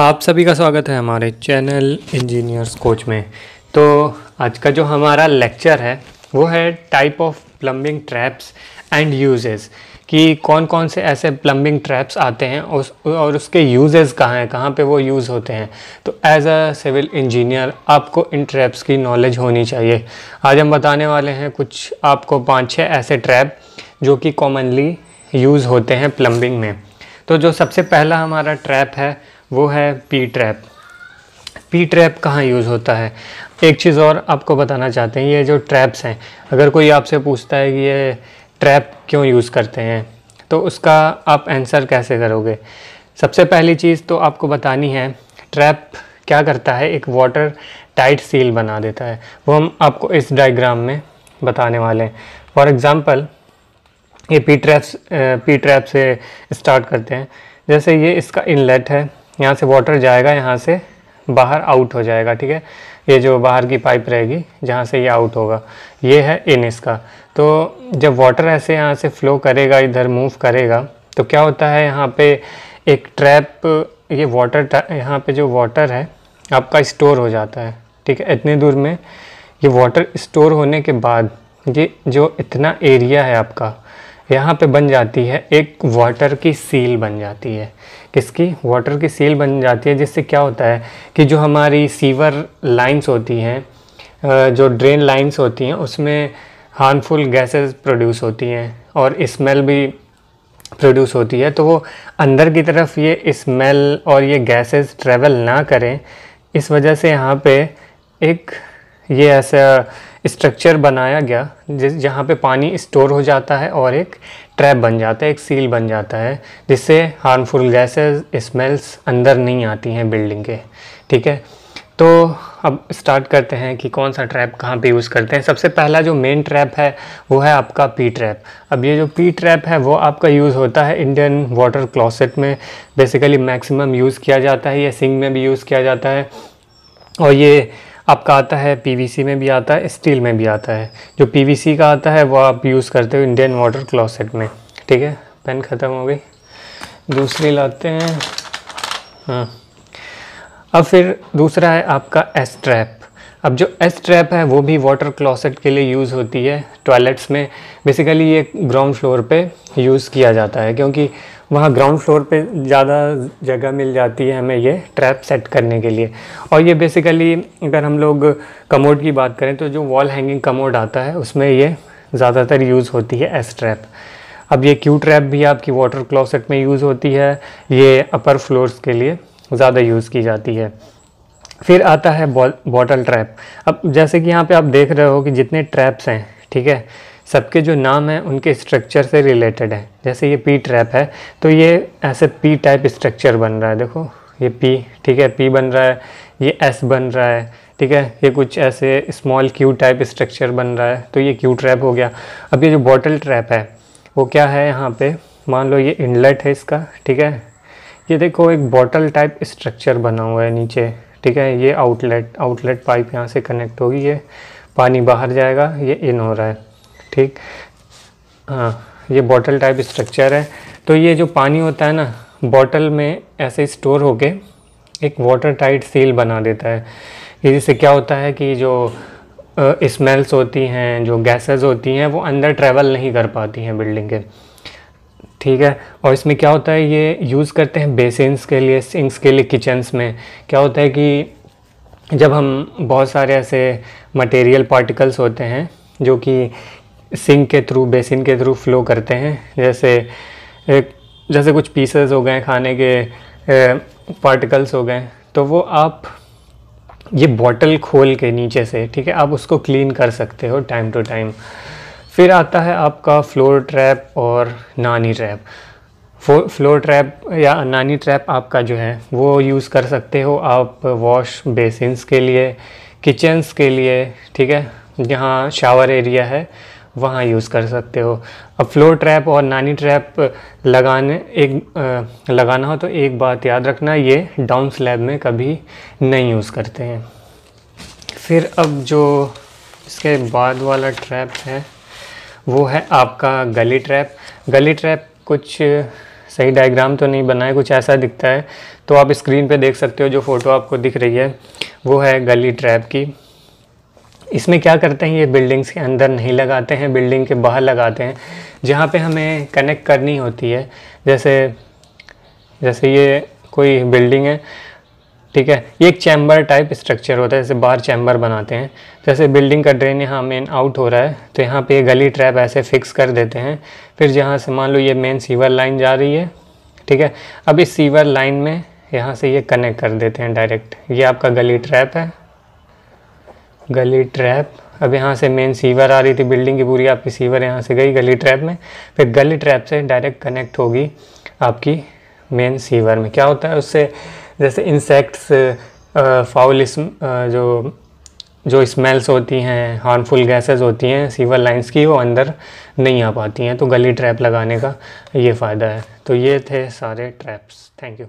आप सभी का स्वागत है हमारे चैनल इंजीनियर्स कोच में तो आज का जो हमारा लेक्चर है वो है type of plumbing traps and uses कि कौन कौन से ऐसे प्लम्बिंग ट्रैप्स आते हैं उस और उसके यूजेस कहाँ हैं कहाँ पे वो यूज़ होते हैं तो एज अ सिविल इंजीनियर आपको इन ट्रैप्स की नॉलेज होनी चाहिए आज हम बताने वाले हैं कुछ आपको पाँच छः ऐसे ट्रैप जो कि कॉमनली यूज़ होते हैं प्लम्बिंग में तो जो सबसे पहला हमारा ट्रैप है वो है पी ट्रैप पी ट्रैप कहाँ यूज़ होता है एक चीज़ और आपको बताना चाहते हैं ये जो ट्रैप्स हैं अगर कोई आपसे पूछता है कि ये ट्रैप क्यों यूज़ करते हैं तो उसका आप आंसर कैसे करोगे सबसे पहली चीज़ तो आपको बतानी है ट्रैप क्या करता है एक वाटर टाइट सील बना देता है वो हम आपको इस डायग्राम में बताने वाले हैं फॉर एग्ज़ाम्पल ये पी ट्रैप्स पी ट्रैप से स्टार्ट करते हैं जैसे ये इसका इनलेट है यहाँ से वाटर जाएगा यहाँ से बाहर आउट हो जाएगा ठीक है ये जो बाहर की पाइप रहेगी जहाँ से ये आउट होगा ये है इन इसका तो जब वाटर ऐसे यहाँ से फ्लो करेगा इधर मूव करेगा तो क्या होता है यहाँ पे एक ट्रैप ये वाटर यहाँ पे जो वाटर है आपका स्टोर हो जाता है ठीक है इतने दूर में ये वाटर स्टोर होने के बाद ये जो इतना एरिया है आपका यहाँ पे बन जाती है एक वाटर की सील बन जाती है किसकी वाटर की सील बन जाती है जिससे क्या होता है कि जो हमारी सीवर लाइंस होती हैं जो ड्रेन लाइंस होती हैं उसमें हार्मफुल गैसेस प्रोड्यूस होती हैं और स्मेल भी प्रोड्यूस होती है तो वो अंदर की तरफ ये स्मेल और ये गैसेस ट्रेवल ना करें इस वजह से यहाँ पे एक ये ऐसा स्ट्रक्चर बनाया गया जिस जहाँ पर पानी स्टोर हो जाता है और एक ट्रैप बन जाता है एक सील बन जाता है जिससे हार्मफुल गैसेस स्मेल्स अंदर नहीं आती हैं बिल्डिंग के ठीक है तो अब स्टार्ट करते हैं कि कौन सा ट्रैप कहाँ पे यूज़ करते हैं सबसे पहला जो मेन ट्रैप है वो है आपका पी ट्रैप अब ये जो पी ट्रैप है वो आपका यूज़ होता है इंडियन वाटर क्लॉसेट में बेसिकली मैक्सिमम यूज़ किया जाता है या सिंग में भी यूज़ किया जाता है और ये आपका आता है पीवीसी में भी आता है स्टील में भी आता है जो पीवीसी का आता है वो आप यूज़ करते हो इंडियन वाटर क्लॉसेट में ठीक है पेन ख़त्म हो गई दूसरी लाते हैं हाँ अब फिर दूसरा है आपका एस ट्रैप अब जो एस ट्रैप है वो भी वाटर क्लॉसेट के लिए यूज़ होती है टॉयलेट्स में बेसिकली ये ग्राउंड फ्लोर पे यूज़ किया जाता है क्योंकि वहाँ ग्राउंड फ्लोर पे ज़्यादा जगह मिल जाती है हमें ये ट्रैप सेट करने के लिए और ये बेसिकली अगर हम लोग कमोड की बात करें तो जो वॉल हैंगिंग कमोड आता है उसमें ये ज़्यादातर यूज़ होती है एस ट्रैप अब ये क्यू ट्रैप भी आपकी वाटर क्लॉसेट में यूज़ होती है ये अपर फ्लोर्स के लिए ज़्यादा यूज़ की जाती है फिर आता है बॉटल ट्रैप अब जैसे कि यहाँ पे आप देख रहे हो कि जितने ट्रैप्स हैं ठीक है सबके जो नाम हैं उनके स्ट्रक्चर से रिलेटेड हैं जैसे ये पी ट्रैप है तो ये ऐसे पी टाइप स्ट्रक्चर बन रहा है देखो ये पी ठीक है पी बन रहा है ये एस बन रहा है ठीक है ये कुछ ऐसे स्मॉल क्यू टाइप स्ट्रक्चर बन रहा है तो ये क्यू ट्रैप हो गया अब ये जो बॉटल ट्रैप है वो क्या है यहाँ पे मान लो ये इनलेट है इसका ठीक है ये देखो एक बॉटल टाइप स्ट्रक्चर बना हुआ है नीचे ठीक है ये आउटलेट आउटलेट पाइप यहाँ से कनेक्ट होगी ये पानी बाहर जाएगा ये इन हो रहा है ठीक हाँ ये बॉटल टाइप स्ट्रक्चर है तो ये जो पानी होता है ना बॉटल में ऐसे स्टोर होके एक वाटर टाइट सील बना देता है जिससे क्या होता है कि जो स्मेल्स होती हैं जो गैसेस होती हैं वो अंदर ट्रैवल नहीं कर पाती हैं बिल्डिंग के ठीक है और इसमें क्या होता है ये यूज़ करते हैं बेसिनस के लिए सिंक्स के लिए किचन्स में क्या होता है कि जब हम बहुत सारे ऐसे मटेरियल पार्टिकल्स होते हैं जो कि सिंक के थ्रू बेसिन के थ्रू फ्लो करते हैं जैसे एक जैसे कुछ पीसेस हो गए खाने के पार्टिकल्स हो गए तो वो आप ये बॉटल खोल के नीचे से ठीक है आप उसको क्लीन कर सकते हो टाइम टू टाइम फिर आता है आपका फ्लोर ट्रैप और नानी ट्रैप फ्लोर ट्रैप या नानी ट्रैप आपका जो है वो यूज़ कर सकते हो आप वॉश बेसिनस के लिए किचन्स के लिए ठीक है जहाँ शावर एरिया है वहाँ यूज़ कर सकते हो अब फ्लोर ट्रैप और नानी ट्रैप लगाने एक आ, लगाना हो तो एक बात याद रखना ये डाउन स्लैब में कभी नहीं यूज़ करते हैं फिर अब जो इसके बाद वाला ट्रैप है वो है आपका गली ट्रैप गली ट्रैप कुछ सही डायग्राम तो नहीं बना है कुछ ऐसा दिखता है तो आप स्क्रीन पे देख सकते हो जो फ़ोटो आपको दिख रही है वो है गली ट्रैप की इसमें क्या करते हैं ये बिल्डिंग्स के अंदर नहीं लगाते हैं बिल्डिंग के बाहर लगाते हैं जहाँ पे हमें कनेक्ट करनी होती है जैसे जैसे ये कोई बिल्डिंग है ठीक है ये एक चैम्बर टाइप स्ट्रक्चर होता है जैसे बाहर चैम्बर बनाते हैं जैसे बिल्डिंग का ड्रेन यहाँ मेन आउट हो रहा है तो यहाँ पे गली ट्रैप ऐसे फिक्स कर देते हैं फिर जहाँ से मान लो ये मेन सीवर लाइन जा रही है ठीक है अब इस सीवर लाइन में यहाँ से ये कनेक्ट कर देते हैं डायरेक्ट ये आपका गली ट्रैप है गली ट्रैप अब यहाँ से मेन सीवर आ रही थी बिल्डिंग की पूरी आपकी सीवर यहाँ से गई गली ट्रैप में फिर गली ट्रैप से डायरेक्ट कनेक्ट होगी आपकी मेन सीवर में क्या होता है उससे जैसे इंसेक्ट्स फाउल जो जो स्मेल्स होती हैं हार्मफुल गैसेस होती हैं सीवर लाइंस की वो अंदर नहीं आ पाती हैं तो गली ट्रैप लगाने का ये फ़ायदा है तो ये थे सारे ट्रैप्स थैंक यू